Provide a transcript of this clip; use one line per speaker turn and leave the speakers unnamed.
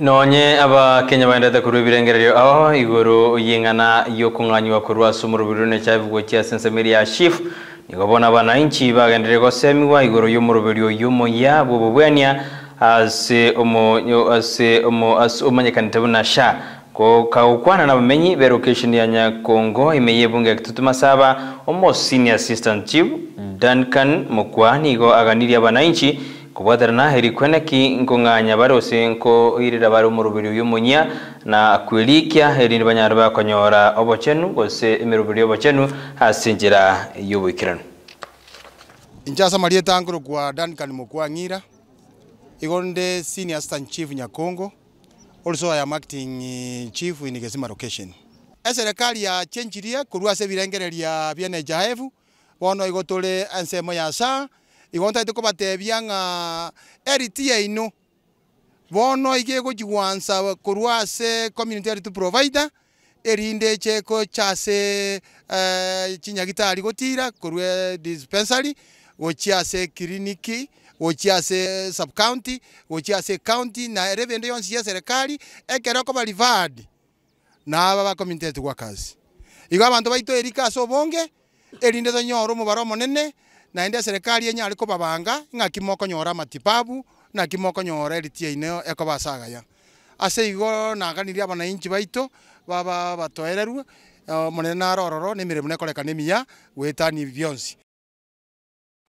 nonye aba abakenya bandete kuri ibirengererio aho igoro ying'ana yo kung'anywa kuri asumu rubirune chavugwa chiase nsemeri ya shifu nikobona bananchi bagenderere gosemiwa iguru y'umurubirio y'umuya bwenya ase omo yo ase omo as umanyekanite buna sha ko ka ukwana na bamenyi ya nya kongo imeye bunge kitutuma saba omo senior assistant chief duncan mukwani go aganiria bana inchi kubwatarana herikweneki nkuŋaanya barose nkohirira bari omu rubiri y'omunya na kwilikya erindi banyari bakonyora obochenu gose emirubiri y'obokyenu hasingira y'obwikirano
inchasamalie tanguro kwa dankan mukwang'ira igonde senior stand chief nyakongo also i am acting eh, chief in gesima location e ya yachenjirie kurwa sebirengereria bienejahevu bono igotore ensemo ya saa igo ntaite kobatebia ng'a eriti yaino bono iga egochiwansa korwa ase community health provider erinde eche ekocha ase uh, chinyagitari gotira korwa dispensary gochia ase kliniki gochia ase county gochia ase county na ere yonsi ya serikali ekero okoba referred na aba ba community health kazi igo abanto baito erika ase obonge erinde tonyora omobare omonene na ende serikali enye aliko babanga nga ng'aki nyora matibabu naki mokonyora eritiaineo ya ase igo naganirie inchi baito baba batoererwe uh, monene naro ororo na emeremo nekoreka nemiya gwetania bionsi